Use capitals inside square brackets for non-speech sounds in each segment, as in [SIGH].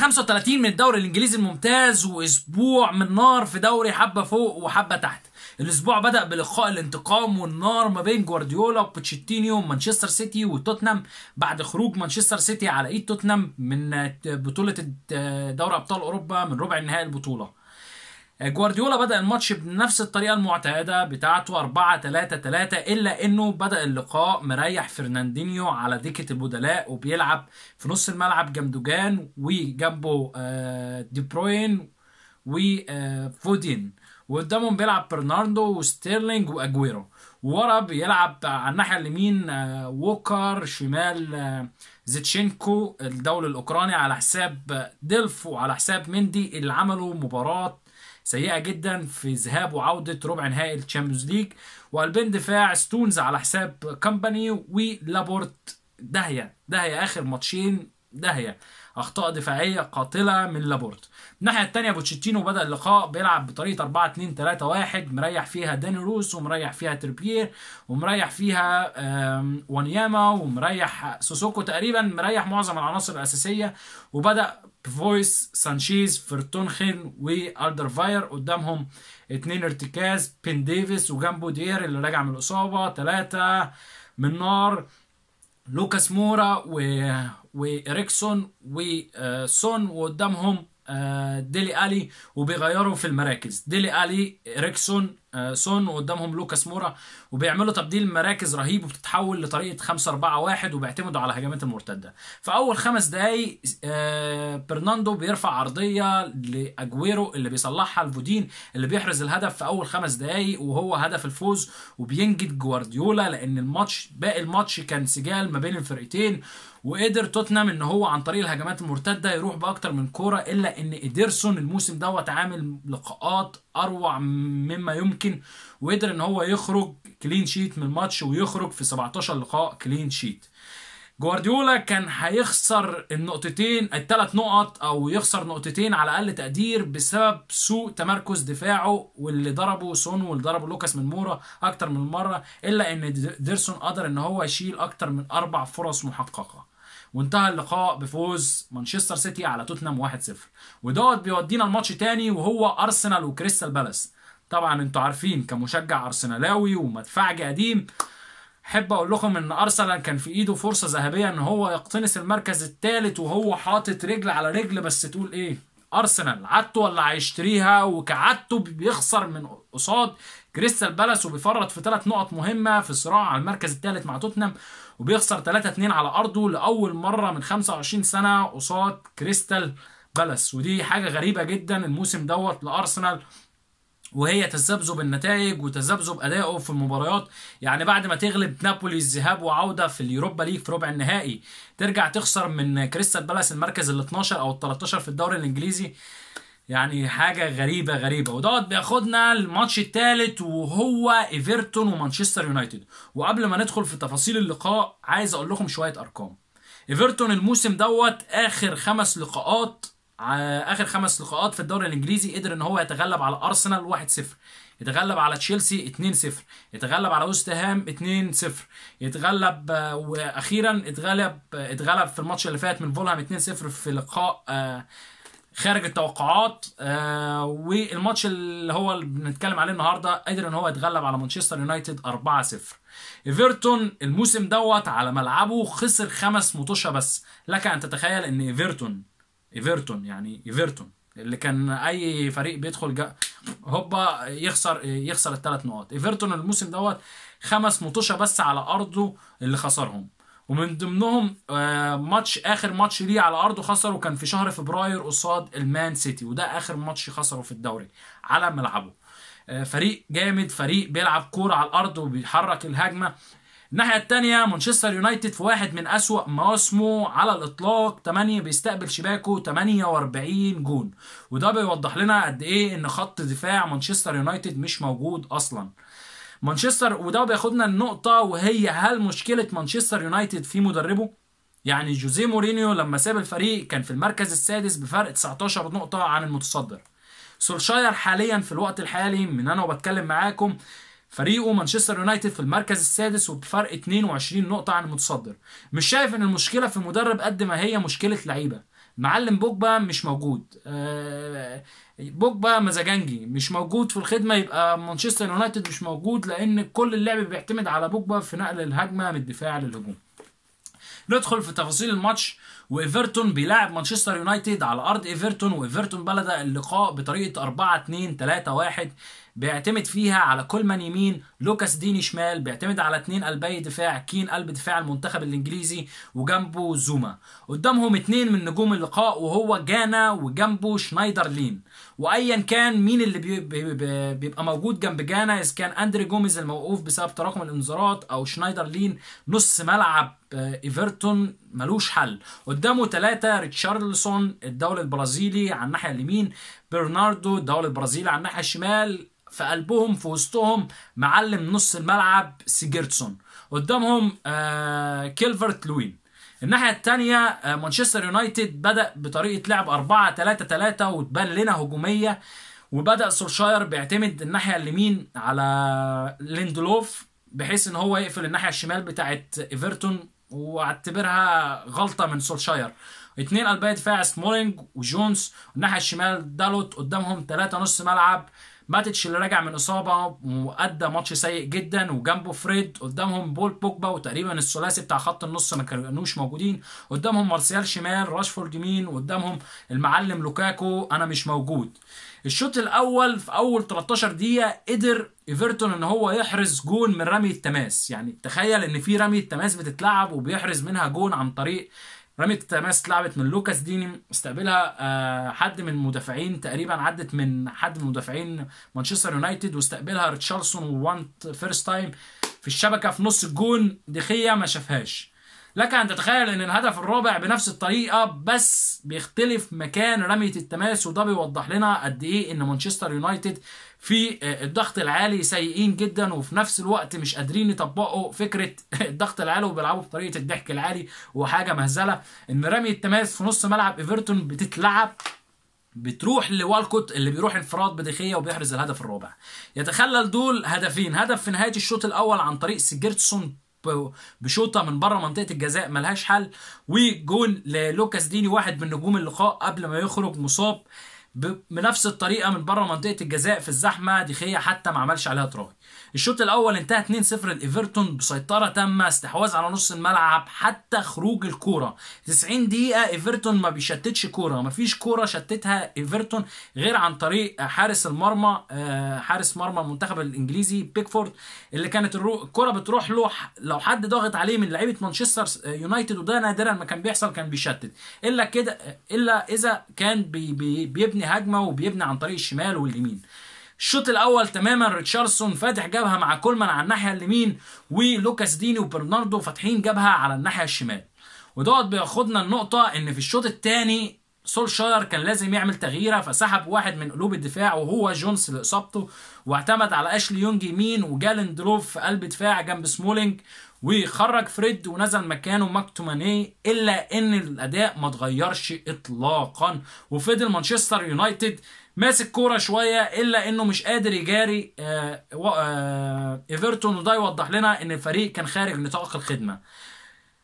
35 من الدوري الانجليزي الممتاز واسبوع من نار في دوري حبه فوق وحبه تحت الاسبوع بدا بلقاء الانتقام والنار ما بين جوارديولا وبوتشيتينيو ومانشستر سيتي وتوتنهام بعد خروج مانشستر سيتي على ايد توتنهام من بطوله دوري ابطال اوروبا من ربع النهائي البطوله آه، جوارديولا بدأ الماتش بنفس الطريقة المعتادة بتاعته 4 3 3 إلا إنه بدأ اللقاء مريح فرناندينيو على دكة البدلاء وبيلعب في نص الملعب جامدوجان وجنبه آه، دي بروين وفودين آه، وقدامهم بيلعب برناردو وستيرلينج واجويرو ورا بيلعب على الناحيه اليمين ووكر شمال زيتشينكو الدولي الاوكراني على حساب ديلف وعلى حساب مندي اللي عملوا مباراه سيئه جدا في ذهاب وعوده ربع نهائي الشامبيونز ليج وقلبين دفاع ستونز على حساب كامباني ولابورت داهيه داهيه اخر ماتشين داهيه اخطاء دفاعيه قاتله من لابورت الناحيه الثانيه بوتشيتينو بدا اللقاء بيلعب بطريقه 4 2 3 1 مريح فيها داني روس ومريح فيها تربيير ومريح فيها وانياما ومريح سوسوكو تقريبا مريح معظم العناصر الاساسيه وبدا فويس سانشيز فرتونخن والدر فاير قدامهم اتنين ارتكاز بين ديفيس وجنبه دير اللي راجع من الاصابه ثلاثه من نار لوكاس مورا و... وإريكسون وسون وقدامهم آه، ديلي ألي وبيغيروا في المراكز ديلي ألي إريكسون آه، سون وقدامهم لوكاس مورا وبيعملوا تبديل مراكز رهيب وبتتحول لطريقه 5 4 1 وبيعتمدوا على هجمات المرتده في اول خمس دقائق آه، برناندو بيرفع عرضيه لاجويرو اللي بيصلحها الفودين اللي بيحرز الهدف في اول خمس دقائق وهو هدف الفوز وبينجد جوارديولا لان الماتش باقي الماتش كان سجال ما بين الفرقتين وقدر توتنهام ان هو عن طريق الهجمات المرتده يروح باكتر من كوره الا ان ايدرسون الموسم دوت عامل لقاءات اروع مما يمكن يمكن وقدر ان هو يخرج كلين شيت من الماتش ويخرج في 17 لقاء كلين شيت جوارديولا كان هيخسر النقطتين الثلاث نقط او يخسر نقطتين على اقل تقدير بسبب سوء تمركز دفاعه واللي ضربه سون واللي ضربه لوكاس من مورا اكتر من مره الا ان ديرسون قدر ان هو يشيل اكتر من اربع فرص محققه وانتهى اللقاء بفوز مانشستر سيتي على توتنهام 1-0 ودوت بيودينا الماتش تاني وهو ارسنال وكريستال بالاس طبعا انتوا عارفين كمشجع ارسنالاوي ومدفعجي قديم احب اقول لكم ان ارسنال كان في ايده فرصه ذهبيه ان هو يقتنص المركز الثالث وهو حاطط رجل على رجل بس تقول ايه ارسنال عدته ولا هيشتريها وكعدته بيخسر من قصاد كريستال بالاس وبيفرط في ثلاث نقط مهمه في صراع على المركز الثالث مع توتنهام وبيخسر 3 2 على ارضه لاول مره من 25 سنه قصاد كريستال بالاس ودي حاجه غريبه جدا الموسم دوت لارسنال وهي تذبذب النتائج وتذبذب ادائه في المباريات يعني بعد ما تغلب نابولي الذهاب وعوده في اليوروبا ليج في ربع النهائي ترجع تخسر من كريستال بالاس المركز ال 12 او ال 13 في الدوري الانجليزي يعني حاجه غريبه غريبه ودوت بياخدنا الماتش الثالث وهو ايفرتون ومانشستر يونايتد وقبل ما ندخل في تفاصيل اللقاء عايز اقول لكم شويه ارقام ايفرتون الموسم دوت اخر خمس لقاءات اخر خمس لقاءات في الدوري الانجليزي قدر ان هو يتغلب على ارسنال 1-0 يتغلب على تشيلسي 2-0 يتغلب على وست هام 2-0 يتغلب آه، واخيرا اتغلب آه، اتغلب في الماتش اللي فات من فولهام 2-0 في لقاء آه، خارج التوقعات والماتش اللي هو اللي بنتكلم عليه النهارده قدر ان هو يتغلب على مانشستر يونايتد 4-0 ايفرتون الموسم دوت على ملعبه خسر خمس مطوشه بس لك ان تتخيل ان ايفرتون ايفرتون يعني ايفرتون اللي كان اي فريق بيدخل جا هوبا يخسر يخسر الثلاث نقاط ايفرتون الموسم دوت خمس مطوشه بس على ارضه اللي خسرهم ومن ضمنهم آه، ماتش اخر ماتش ليه على ارضه خسره كان في شهر فبراير قصاد المان سيتي وده اخر ماتش خسره في الدوري على ملعبه آه، فريق جامد فريق بيلعب كوره على الارض وبيحرك الهجمه الناحيه الثانيه مانشستر يونايتد في واحد من اسوا مواسمه على الاطلاق 8 بيستقبل شباكه 48 جون وده بيوضح لنا قد ايه ان خط دفاع مانشستر يونايتد مش موجود اصلا مانشستر وده بياخدنا النقطه وهي هل مشكله مانشستر يونايتد في مدربه يعني جوزيه مورينيو لما ساب الفريق كان في المركز السادس بفرق 19 نقطة عن المتصدر سولشاير حاليا في الوقت الحالي من انا وبتكلم معاكم فريقه مانشستر يونايتد في المركز السادس وبفرق 22 نقطة عن المتصدر مش شايف ان المشكلة في المدرب قد ما هي مشكلة لعيبة معلم بوجبا مش موجود آه، بوجبا مزاجنجي مش موجود في الخدمة يبقى مانشستر يونايتد مش موجود لان كل اللعب بيعتمد على بوجبا في نقل الهجمة من الدفاع للهجوم ندخل في تفاصيل الماتش وايفرتون بيلاعب مانشستر يونايتد على ارض ايفرتون وايفرتون بلد اللقاء بطريقه 4 2 3 1 بيعتمد فيها على كل من يمين لوكاس ديني شمال بيعتمد على اثنين قلبي دفاع كين قلب دفاع المنتخب الانجليزي وجنبه زوما قدامهم اثنين من نجوم اللقاء وهو جانا وجنبه لين وايا كان مين اللي بي بي بيبقى موجود جنب جانا اذا كان اندري جوميز الموقوف بسبب تراكم الانذارات او شنايدر لين نص ملعب آه، ايفرتون ملوش حل قدامه ثلاثة ريتشارلسون الدولي البرازيلي على الناحية اليمين برناردو الدولي البرازيلي على الناحية الشمال في قلبهم في وسطهم معلم نص الملعب سيجرتسون قدامهم آه كيلفرت لوين الناحيه الثانيه آه، مانشستر يونايتد بدا بطريقه لعب 4 3 3 وتبان لنا هجوميه وبدا سولشاير بيعتمد الناحيه اليمين على ليندلوف بحيث ان هو يقفل الناحيه الشمال بتاعه ايفرتون واعتبرها غلطه من سولشاير اتنين قلبي دفاع سمولينج وجونز والناحيه الشمال دالوت قدامهم ثلاثة نص ملعب ماتيتش اللي راجع من اصابه وادى ماتش سيء جدا وجنبه فريد قدامهم بول بوجبا وتقريبا الثلاثي بتاع خط النص ما كانوش موجودين قدامهم مارسيال شمال راشفورد يمين وقدامهم المعلم لوكاكو انا مش موجود الشوط الاول في اول 13 دقيقه قدر ايفرتون ان هو يحرز جون من رمي التماس يعني تخيل ان في رمي التماس بتتلعب وبيحرز منها جون عن طريق رمية التماس اتلعبت من لوكاس ديني استقبلها آه، حد من المدافعين تقريبا عدت من حد من مدافعين مانشستر يونايتد واستقبلها ريتشاردسون وانت فيرست تايم في الشبكه في نص الجون دخيه ما شافهاش لك أن تتخيل أن الهدف الرابع بنفس الطريقة بس بيختلف مكان رمية التماس وده بيوضح لنا قد إيه أن مانشستر يونايتد في آه، الضغط العالي سيئين جدا وفي نفس الوقت مش قادرين يطبقوا فكرة [LAUGHS] الضغط العالي وبيلعبوا بطريقة الضحك العالي وحاجة مهزلة أن رمية التماس في نص ملعب إيفرتون بتتلعب بتروح لوالكوت اللي بيروح انفراد بديخية وبيحرز الهدف الرابع يتخلل دول هدفين هدف في نهاية الشوط الأول عن طريق سيجيرتسون بشوطه من بره منطقه الجزاء ملهاش حل وجون للوكاس ديني واحد من نجوم اللقاء قبل ما يخرج مصاب بنفس الطريقه من بره منطقه الجزاء في الزحمه دخيه حتى ما عملش عليها تراي الشوط الاول انتهى 2-0 لايفرتون بسيطره تامه استحواذ على نص الملعب حتى خروج الكوره 90 دقيقه ايفرتون ما بيشتتش كوره ما فيش كوره شتتها ايفرتون غير عن طريق حارس المرمى آه، حارس مرمى المنتخب الانجليزي بيكفورد اللي كانت الكوره بتروح له لو حد ضاغط عليه من لعيبه مانشستر آه، يونايتد وده نادرا ما كان بيحصل كان بيشتت الا كده الا اذا كان بي بي بيبني هجمه وبيبني عن طريق الشمال واليمين الشوط الاول تماما ريتشاردسون فاتح جبهه مع كولمان على الناحيه اليمين ولوكاس ديني وبرناردو فاتحين جبهه على الناحيه الشمال ودوت بياخدنا النقطه ان في الشوط الثاني سولشاير كان لازم يعمل تغييره فسحب واحد من قلوب الدفاع وهو جونز لاصابته واعتمد على اشلي يونج يمين وجالن دروف في قلب دفاع جنب سمولينج وخرج فريد ونزل مكانه ماكتوماني الا ان الاداء ما اتغيرش اطلاقا وفضل مانشستر يونايتد ماسك كورة شوية إلا إنه مش قادر يجاري آه، آه، إيفرتون وده يوضح لنا إن الفريق كان خارج نطاق الخدمة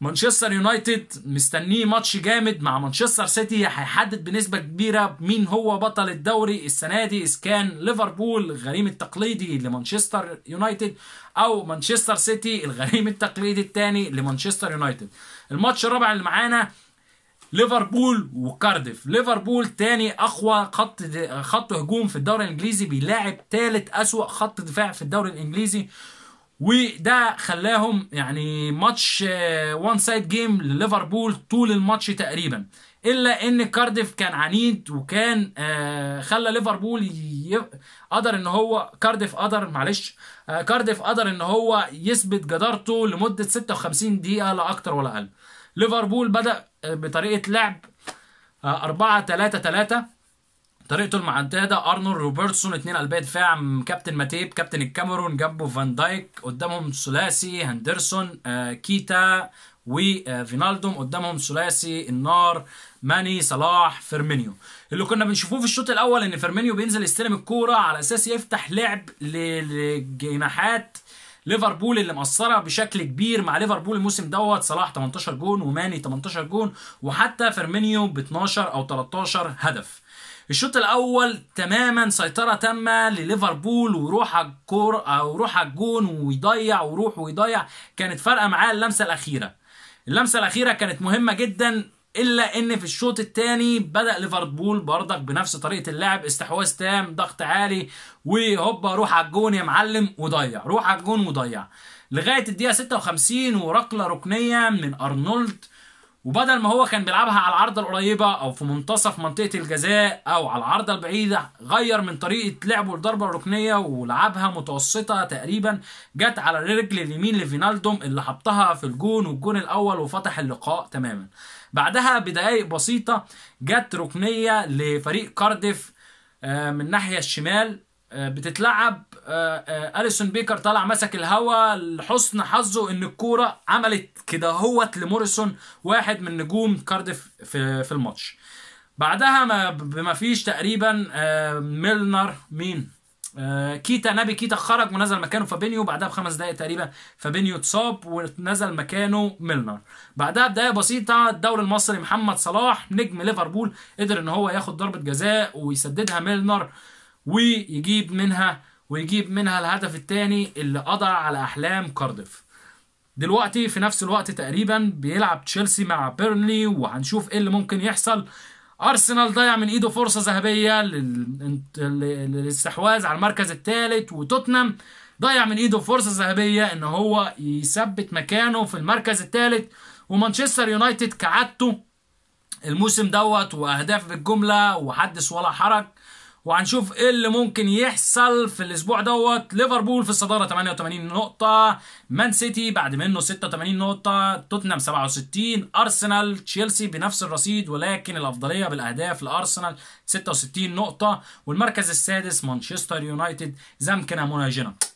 مانشستر يونايتد مستنيه ماتش جامد مع مانشستر سيتي هيحدد بنسبه كبيره مين هو بطل الدوري السنه دي اذا كان ليفربول الغريم التقليدي لمانشستر يونايتد او مانشستر سيتي الغريم التقليدي الثاني لمانشستر يونايتد الماتش الرابع اللي معانا ليفربول وكارديف ليفربول تاني اقوى خط خط هجوم في الدوري الانجليزي بيلاعب ثالث اسوا خط دفاع في الدوري الانجليزي وده خلاهم يعني ماتش وان سايد جيم لليفربول طول الماتش تقريبا الا ان كارديف كان عنيد وكان آه، خلى ليفربول قدر ان هو كارديف قدر معلش آه، كارديف قدر ان هو يثبت جدارته لمده 56 دقيقه لا اكتر ولا اقل ليفربول بدا آه، بطريقه لعب 4 3 3 طريقته المعتاده ارنولد روبرتسون اثنين قلبيه دفاع كابتن ماتيب كابتن الكاميرون جنبه فان دايك قدامهم ثلاثي هندرسون آه كيتا وفينالدوم آه، قدامهم ثلاثي النار ماني صلاح فيرمينيو اللي كنا بنشوفوه في الشوط الاول ان فيرمينيو بينزل يستلم الكوره على اساس يفتح لعب لجناحات ليفربول اللي مقصره بشكل كبير مع ليفربول الموسم دوت صلاح 18 جون وماني 18 جون وحتى فيرمينيو ب 12 او 13 هدف الشوط الاول تماما سيطره تامه لليفربول وروح على الكور او آه، روح على الجون ويضيع وروح ويضيع كانت فارقه معاه اللمسه الاخيره اللمسه الاخيره كانت مهمه جدا الا ان في الشوط الثاني بدا ليفربول بردك بنفس طريقه اللعب استحواذ تام ضغط عالي وهوبا روح على الجون يا معلم وضيع روح على الجون وضيع لغايه الدقيقه 56 وركله ركنيه من ارنولد وبدل ما هو كان بيلعبها على العارضه القريبه او في منتصف منطقه الجزاء او على العارضه البعيده غير من طريقه لعبه الضربه الركنيه ولعبها متوسطه تقريبا جت على الرجل اليمين لفينالدوم اللي حطها في الجون والجون الاول وفتح اللقاء تماما بعدها بدقائق بسيطه جت ركنيه لفريق كارديف آه، من ناحيه الشمال آه، بتتلعب آه، آه، اليسون بيكر طلع مسك الهوا لحسن حظه ان الكوره عملت كده هوت لموريسون واحد من نجوم كارديف في, في الماتش بعدها ما بما فيش تقريبا آه، ميلنر مين كيتا نبي كيتا خرج ونزل مكانه فابينيو بعدها بخمس دقائق تقريبا فابينيو اتصاب ونزل مكانه ميلنر بعدها بدايه بسيطه الدوري المصري محمد صلاح نجم ليفربول قدر ان هو ياخد ضربه جزاء ويسددها ميلنر ويجيب منها ويجيب منها الهدف الثاني اللي قضى على احلام كارديف دلوقتي في نفس الوقت تقريبا بيلعب تشيلسي مع بيرنلي وهنشوف ايه اللي ممكن يحصل ارسنال ضيع من ايده فرصه ذهبيه للاستحواذ على المركز الثالث وتوتنهام ضيع من ايده فرصه ذهبيه ان هو يثبت مكانه في المركز الثالث ومانشستر يونايتد كعادته الموسم دوت واهداف بالجمله وحدث ولا حرج وهنشوف ايه اللي ممكن يحصل في الاسبوع دوت ليفربول في الصداره 88 نقطه مان سيتي بعد منه 86 نقطه توتنهام 67 ارسنال تشيلسي بنفس الرصيد ولكن الافضليه بالاهداف لارسنال 66 نقطه والمركز السادس مانشستر يونايتد زمكنه مناجنه